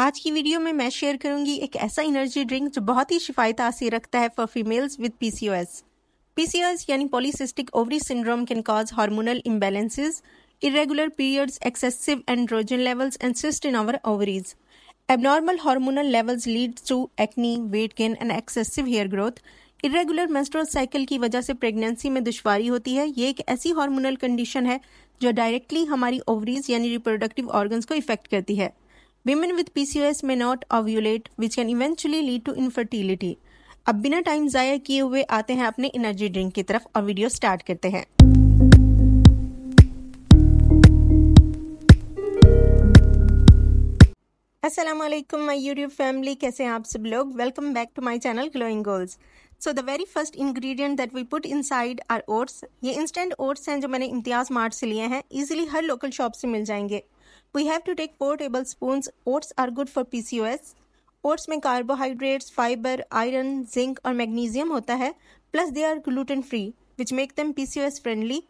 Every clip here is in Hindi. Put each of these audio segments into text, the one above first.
आज की वीडियो में मैं शेयर करूंगी एक ऐसा एनर्जी ड्रिंक जो बहुत ही शिफाई तासीर रखता है for females with PCOS PCOS यानी polycystic ovary syndrome can cause hormonal imbalances irregular periods excessive androgen levels and cyst in our ovaries abnormal hormonal levels lead to acne weight gain and excessive hair growth irregular menstrual cycle की वजह से प्रेगनेंसी में दुश्वारी होती है ये एक ऐसी हार्मोनल कंडीशन है जो डायरेक्टली हमारी ओवरीज यानी रिप्रोडक्टिव ऑर्गन्स को इफेक्ट करती है Women with PCOS may not ovulate, which can eventually lead to infertility. अब बिना टाइम जाया किए हुए आते हैं अपने एनर्जी ड्रिंक की तरफ और वीडियो स्टार्ट करते हैं असलम माई यूट्यूब फैमिली कैसे हैं आप सब लोग welcome back to my channel glowing goals so the very first ingredient that we put inside are oats ये इंस्टेंट ओट्स हैं जो मैंने इम्तियाज़ मार्ट से लिए हैं इजीली हर लोकल शॉप से मिल जाएंगे We have to take are tablespoons. Oats are good for PCOS. Oats में कार्बोहाइड्रेट्स फाइबर आयरन जिंक और मैग्नीशियम होता है plus they are gluten free which make them S friendly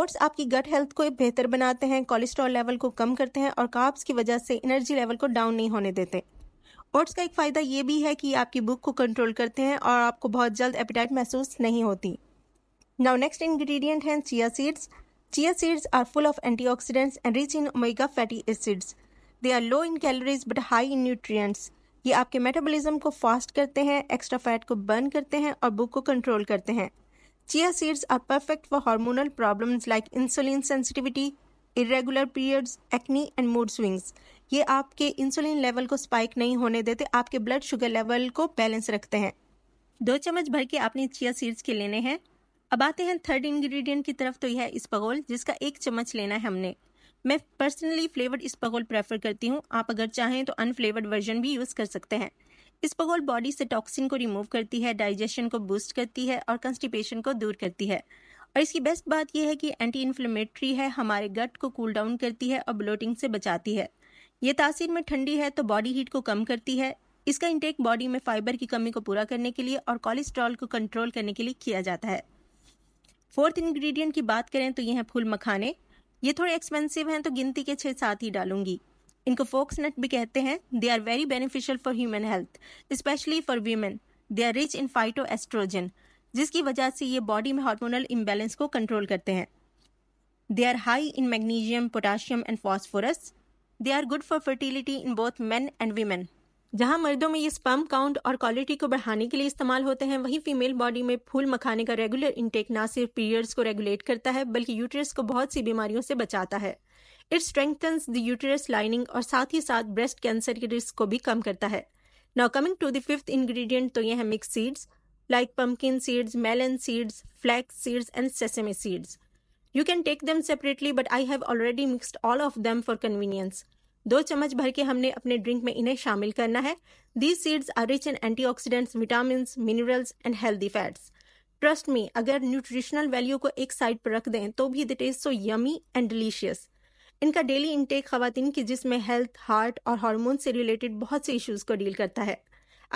oats आपकी गट हेल्थ को बेहतर बनाते हैं कोलेस्ट्रॉल लेवल को कम करते हैं और काप्स की वजह से एनर्जी लेवल को डाउन नहीं होने देते ओट्स का एक फ़ायदा ये भी है कि आपकी भूख को कंट्रोल करते हैं और आपको बहुत जल्द एपिटाइट महसूस नहीं होती नाउ नेक्स्ट इंग्रेडिएंट हैं chia seeds Chia seeds are full of antioxidants and rich in omega fatty acids. They are low in calories but high in nutrients. ये आपके मेटाबॉलिज्म को फास्ट करते हैं एक्स्ट्रा फैट को बर्न करते हैं और भूख को कंट्रोल करते हैं chia seeds are perfect for hormonal problems like insulin sensitivity irregular periods acne and mood swings ये आपके इंसुलिन लेवल को स्पाइक नहीं होने देते आपके ब्लड शुगर लेवल को बैलेंस रखते हैं दो चम्मच भर के आपने चिया सीड्स के लेने हैं अब आते हैं थर्ड इंग्रेडिएंट की तरफ तो यह है इसपगोल जिसका एक चम्मच लेना है हमने मैं पर्सनली फ्लेवर्ड इसपगोल प्रेफर करती हूँ आप अगर चाहें तो अनफ्लेवर्ड वर्जन भी यूज़ कर सकते हैं इसपगोल बॉडी से टॉक्सिन को रिमूव करती है डाइजेशन को बूस्ट करती है और कंस्टिपेशन को दूर करती है और इसकी बेस्ट बात यह है कि एंटी इन्फ्लेमेटरी है हमारे गट को कूल डाउन करती है और ब्लोटिंग से बचाती है ये तासीर में ठंडी है तो बॉडी हीट को कम करती है इसका इंटेक बॉडी में फाइबर की कमी को पूरा करने के लिए और कोलेस्ट्रॉल को कंट्रोल करने के लिए किया जाता है फोर्थ इंग्रेडिएंट की बात करें तो ये हैं फूल मखाने ये थोड़े एक्सपेंसिव हैं तो गिनती के छः साथ ही डालूंगी इनको फोक्स नट भी कहते हैं they are very beneficial for human health specially for women they are rich in phytoestrogen जिसकी वजह से ये बॉडी में हार्मोनल इम्बेलेंस को कंट्रोल करते हैं they are high in magnesium potassium and phosphorus they are good for fertility in both man and women जहां मर्दों में ये स्पर्म काउंट और क्वालिटी को बढ़ाने के लिए इस्तेमाल होते हैं वहीं फीमेल बॉडी में फूल मखाने का रेगुलर इंटेक ना सिर्फ पीरियड्स को रेगुलेट करता है बल्कि यूटरस को बहुत सी बीमारियों से बचाता है it strengthens the uterus lining और साथ ही साथ ब्रेस्ट कैंसर के रिस्क को भी कम करता है now coming to the fifth ingredient तो ये है mix seeds like pumpkin seeds melon seeds flax seeds and sesame seeds you can take them separately but I have already mixed all of them for convenience दो चम्मच भर के हमने अपने ड्रिंक में इन्हें शामिल करना है these seeds are rich in oxidants vitamin minerals and healthy fats trust में अगर न्यूट्रिशनल वैल्यू को एक साइड पर रख दें तो भी that is so yummy and delicious इनका डेली इनटेक खातन की जिसमें हेल्थ हार्ट और हार्मोन से रिलेटेड बहुत से इश्यूज को डील करता है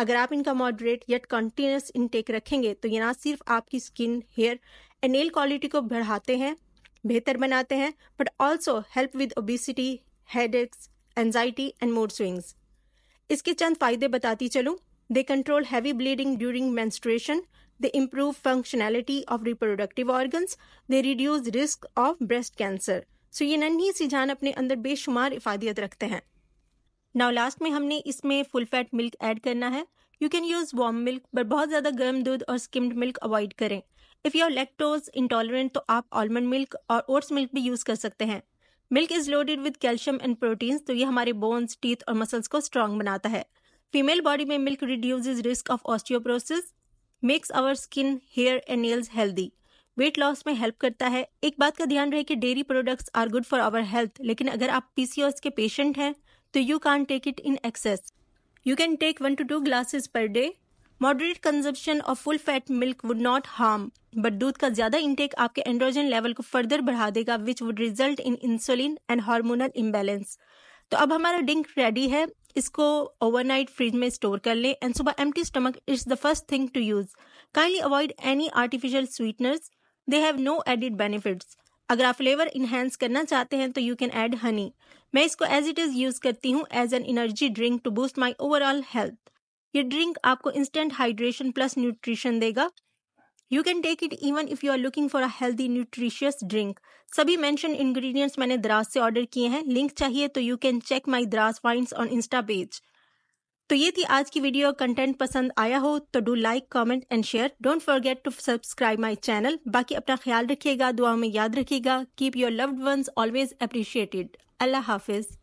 अगर आप इनका मॉडरेट या कंटिन्यूस इनटेक रखेंगे तो ये ना सिर्फ आपकी skin hair and nail quality को बढ़ाते हैं बेहतर बनाते हैं but also help with obesity headaches anxiety and mood swings इसके चंद फायदे बताती चलूं they control heavy bleeding during menstruation they improve functionality of reproductive organ they reduce risk of breast cancer so ये नन्ही सी जान अपने अंदर बेशुमार इफादियत रखते हैं नाउ लास्ट में हमने इसमें फुल फैट मिल्क ऐड करना है you can use warm milk but बहुत ज़्यादा गर्म दूध और स्किम्ड मिल्क अवॉइड करें if you are lactose intolerant तो आप आलमंड मिल्क और ओट्स मिल्क भी यूज़ कर सकते हैं milk is loaded with calcium and proteins तो ये हमारे बोन्स टीथ और मसल्स को स्ट्रांग बनाता है फीमेल बॉडी में milk reduce risk of osteoporosis makes our skin hair and nails healthy weight loss में हेल्प करता है एक बात का ध्यान रहे कि dairy products are good for our health लेकिन अगर आप पीसीओएस के पेशेंट हैं तो you can take it in excess you can take one two two glasses per day moderate consumption of full fat milk would not harm but दूध का ज्यादा इंटेक आपके एंड्रोजन लेवल को फर्दर बढ़ा देगा which would result in insulin and hormonal imbalance तो अब हमारा ड्रिंक रेडी है इसको ओवरनाइट फ्रिज में स्टोर कर लें एंड सुबह एम stomach is the first thing to use kindly avoid any artificial sweeteners they have no added benefits अगर आप फ्लेवर इन्हेंस करना चाहते हैं तो यू कैन ऐड हनी मैं इसको एज इट इज यूज करती हूँ as an energy drink to boost my overall health ये ड्रिंक आपको इंस्टेंट हाइड्रेशन प्लस न्यूट्रिशन देगा you can take it even if you are looking for a healthy nutritious drink सभी मेंशन इंग्रेडिएंट्स मैंने द्रास से ऑर्डर किए हैं लिंक चाहिए तो यू कैन चेक माई द्रास वाइन्स ऑन इंस्टा पेज तो ये थी आज की वीडियो कंटेंट पसंद आया हो तो do like comment and share don't forget to subscribe my channel बाकी अपना ख्याल रखिएगा दुआ में याद रखिएगा keep your loved ones always appreciated अल्लाह हाफिज़